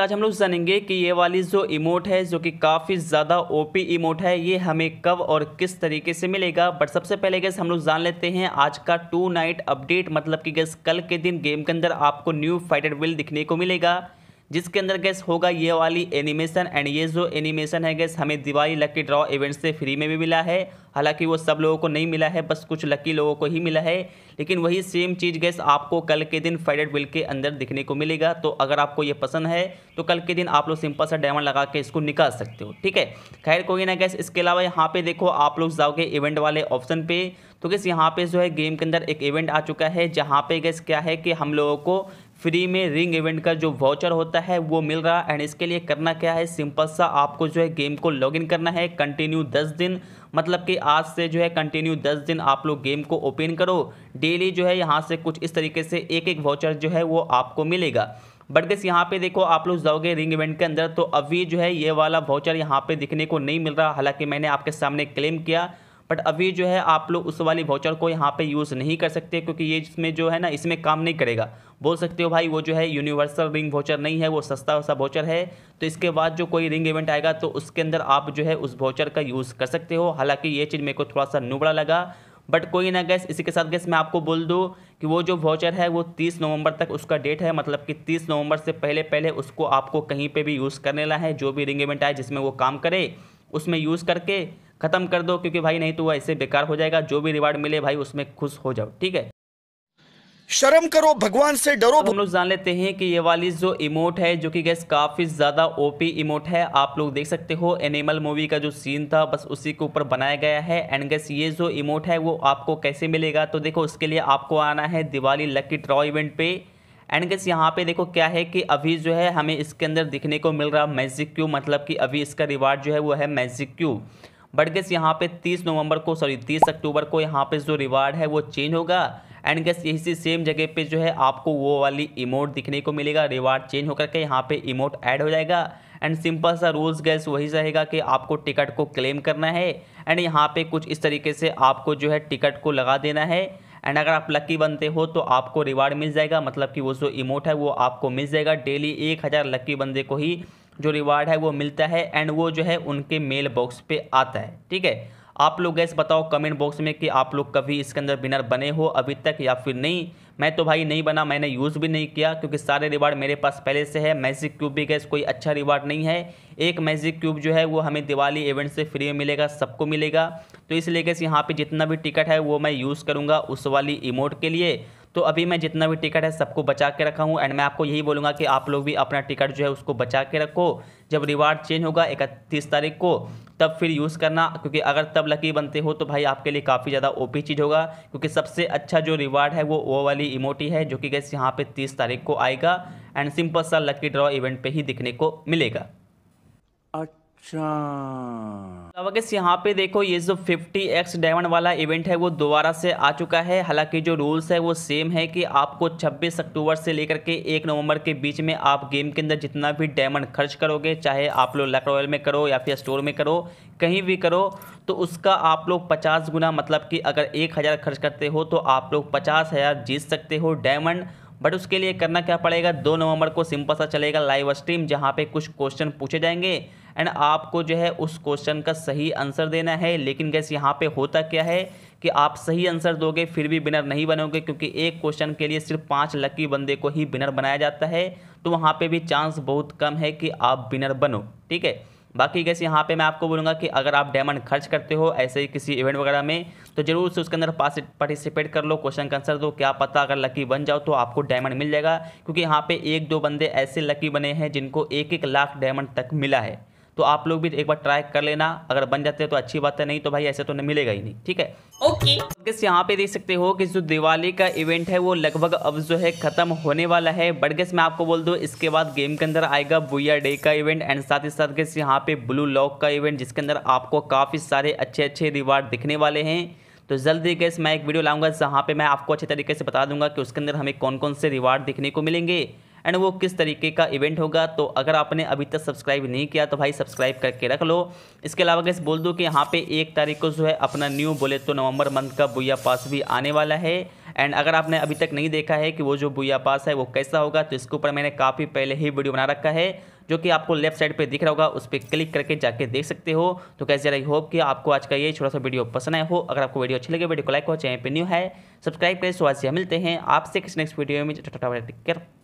आज हम लोग जानेंगे कि ये वाली जो इमोट है जो कि काफ़ी ज़्यादा ओपी इमोट है ये हमें कब और किस तरीके से मिलेगा बट सबसे पहले गैस हम लोग जान लेते हैं आज का टू नाइट अपडेट मतलब कि गैस कल के दिन गेम के अंदर आपको न्यू फाइटर विल दिखने को मिलेगा जिसके अंदर गैस होगा ये वाली एनिमेशन एंड ये जो एनिमेशन है गैस हमें दिवाली लकी ड्रॉ इवेंट से फ्री में भी मिला है हालांकि वो सब लोगों को नहीं मिला है बस कुछ लकी लोगों को ही मिला है लेकिन वही सेम चीज़ गैस आपको कल के दिन फाइडेड बिल के अंदर दिखने को मिलेगा तो अगर आपको ये पसंद है तो कल के दिन आप लोग सिंपल सा डायमंड लगा के इसको निकाल सकते हो ठीक है खैर कोई ना गैस इसके अलावा यहाँ पे देखो आप लोग जाओगे इवेंट वाले ऑप्शन पर तो गैस यहाँ पे जो है गेम के अंदर एक इवेंट आ चुका है जहाँ पे गैस क्या है कि हम लोगों को फ्री में रिंग इवेंट का जो वाउचर होता है वो मिल रहा एंड इसके लिए करना क्या है सिंपल सा आपको जो है गेम को लॉगिन करना है कंटिन्यू दस दिन मतलब कि आज से जो है कंटिन्यू दस दिन आप लोग गेम को ओपन करो डेली जो है यहाँ से कुछ इस तरीके से एक एक वाउचर जो है वो आपको मिलेगा बट दिस यहाँ पे देखो आप लोग जाओगे रिंग इवेंट के अंदर तो अभी जो है ये वाला वाउचर यहाँ पे दिखने को नहीं मिल रहा हालांकि मैंने आपके सामने क्लेम किया बट अभी जो है आप लोग उस वाली वाउचर को यहाँ पे यूज़ नहीं कर सकते क्योंकि ये इसमें जो है ना इसमें काम नहीं करेगा बोल सकते हो भाई वो जो है यूनिवर्सल रिंग वाउचर नहीं है वो सस्ता वस्ता वाउचर है तो इसके बाद जो कोई रिंग इवेंट आएगा तो उसके अंदर आप जो है उस वाउचर का यूज़ कर सकते हो हालाँकि ये चीज़ मेरे को थोड़ा सा नुबड़ा लगा बट कोई ना गैस इसी के साथ गैस मैं आपको बोल दूँ कि वो जो वाउचर है वो 30 नवंबर तक उसका डेट है मतलब कि 30 नवंबर से पहले पहले उसको आपको कहीं पे भी यूज़ करने ला है जो भी रिंग इवेंट आए जिसमें वो काम करे उसमें यूज़ करके ख़त्म कर दो क्योंकि भाई नहीं तो वह ऐसे बेकार हो जाएगा जो भी रिवार्ड मिले भाई उसमें खुश हो जाओ ठीक है शर्म करो भगवान से डरो हम लोग जान लेते हैं कि ये वाली जो इमोट है जो कि गैस काफ़ी ज़्यादा ओपी इमोट है आप लोग देख सकते हो एनिमल मूवी का जो सीन था बस उसी के ऊपर बनाया गया है एंड गैस ये जो इमोट है वो आपको कैसे मिलेगा तो देखो उसके लिए आपको आना है दिवाली लकी ड्रॉ इवेंट पे एंड गैस यहाँ पे देखो क्या है कि अभी जो है हमें इसके अंदर दिखने को मिल रहा मैजिक क्यू मतलब कि अभी इसका रिवार्ड जो है वो है मैजिक क्यू बट गेस यहाँ पे 30 नवंबर को सॉरी 30 अक्टूबर को यहाँ पे जो रिवार्ड है वो चेंज होगा एंड गेस इसी सेम जगह पे जो है आपको वो वाली इमोट दिखने को मिलेगा रिवार्ड चेंज होकर के यहाँ पे इमोट ऐड हो जाएगा एंड सिंपल सा रूल्स गैस वही रहेगा कि आपको टिकट को क्लेम करना है एंड यहाँ पे कुछ इस तरीके से आपको जो है टिकट को लगा देना है एंड अगर आप लकी बनते हो तो आपको रिवार्ड मिल जाएगा मतलब कि वो जो इमोट है वो आपको मिल जाएगा डेली एक हज़ार लक्की बंदे को ही जो रिवार्ड है वो मिलता है एंड वो जो है उनके मेल बॉक्स पे आता है ठीक है आप लोग गैस बताओ कमेंट बॉक्स में कि आप लोग कभी इसके अंदर विनर बने हो अभी तक या फिर नहीं मैं तो भाई नहीं बना मैंने यूज़ भी नहीं किया क्योंकि सारे रिवार्ड मेरे पास पहले से है मैजिक क्यूब भी गैस कोई अच्छा रिवार्ड नहीं है एक मैजिक क्यूब जो है वो हमें दिवाली इवेंट से फ्री में मिलेगा सबको मिलेगा तो इसलिए गैस यहाँ पर जितना भी टिकट है वो मैं यूज़ करूँगा उस वाली इमोट के लिए तो अभी मैं जितना भी टिकट है सबको बचा के रखा हूँ एंड मैं आपको यही बोलूँगा कि आप लोग भी अपना टिकट जो है उसको बचा के रखो जब रिवार्ड चेंज होगा इकतीस तारीख को तब फिर यूज़ करना क्योंकि अगर तब लकी बनते हो तो भाई आपके लिए काफ़ी ज़्यादा पी चीज़ होगा क्योंकि सबसे अच्छा जो रिवार्ड है वो वो वाली इमोटी है जो कि गैस यहाँ पे तीस तारीख को आएगा एंड सिंपल सा लकी ड्रॉ इवेंट पे ही दिखने को मिलेगा अच्छा यहाँ पे देखो ये जो 50x डायमंड वाला इवेंट है वो दोबारा से आ चुका है हालांकि जो रूल्स है वो सेम है कि आपको 26 अक्टूबर से लेकर के 1 नवंबर के बीच में आप गेम के अंदर जितना भी डायमंड खर्च करोगे चाहे आप लोग लक रॉयल में करो या फिर स्टोर में करो कहीं भी करो तो उसका आप लोग पचास गुना मतलब कि अगर एक हज़ार खर्च करते हो तो आप लोग पचास हज़ार जीत सकते हो डायमंड बट उसके लिए करना क्या पड़ेगा दो नवंबर को सिंपल सा चलेगा लाइव स्ट्रीम जहाँ पे कुछ क्वेश्चन पूछे जाएंगे एंड आपको जो है उस क्वेश्चन का सही आंसर देना है लेकिन गैस यहाँ पे होता क्या है कि आप सही आंसर दोगे फिर भी विनर नहीं बनोगे क्योंकि एक क्वेश्चन के लिए सिर्फ पाँच लकी बंदे को ही विनर बनाया जाता है तो वहाँ पे भी चांस बहुत कम है कि आप विनर बनो ठीक है बाकी गैस यहाँ पे मैं आपको बोलूँगा कि अगर आप डायमंड खर्च करते हो ऐसे ही किसी इवेंट वगैरह में तो जरूर से उसके अंदर पार्टिसिपेट कर लो क्वेश्चन का आंसर दो क्या पता अगर लकी बन जाओ तो आपको डायमंड मिल जाएगा क्योंकि यहाँ पे एक दो बंदे ऐसे लकी बने हैं जिनको एक एक लाख डायमंड तक मिला है तो आप लोग भी एक बार ट्राई कर लेना अगर बन जाते हैं तो अच्छी बात है नहीं तो भाई ऐसे तो नहीं मिलेगा ही नहीं ठीक है ओके okay. तो यहाँ पे देख सकते हो कि जो दिवाली का इवेंट है वो लगभग अब जो है खत्म होने वाला है बट गेस मैं आपको बोल दू इसके बाद गेम के अंदर आएगा बुया डे का इवेंट एंड साथ ही साथ गेस यहाँ पे ब्लू लॉक का इवेंट जिसके अंदर आपको काफ़ी सारे अच्छे अच्छे रिवार्ड दिखने वाले हैं तो जल्दी गैस मैं एक वीडियो लाऊंगा जहाँ पे मैं आपको अच्छे तरीके से बता दूंगा कि उसके अंदर हमें कौन कौन से रिवार्ड दिखने को मिलेंगे एंड वो किस तरीके का इवेंट होगा तो अगर आपने अभी तक सब्सक्राइब नहीं किया तो भाई सब्सक्राइब करके रख लो इसके अलावा कैसे बोल दूँ कि यहाँ पे एक तारीख को जो है अपना न्यू बोले तो नवंबर मंथ का बुया पास भी आने वाला है एंड अगर आपने अभी तक नहीं देखा है कि वो जो बुया पास है वो कैसा होगा तो इसके ऊपर मैंने काफ़ी पहले ही वीडियो बना रखा है जो कि आपको लेफ्ट साइड पे दिख रहा होगा उस पर क्लिक करके जाके देख सकते हो तो कैसे आई होप कि आपको आज का ये छोटा सा वीडियो पसंद आया हो अगर आपको वीडियो अच्छी लगे वीडियो को लाइक हो चाहे पे न्यू है सब्सक्राइब करें तो से मिलते हैं आपसे किसी नेक्स्ट वीडियो में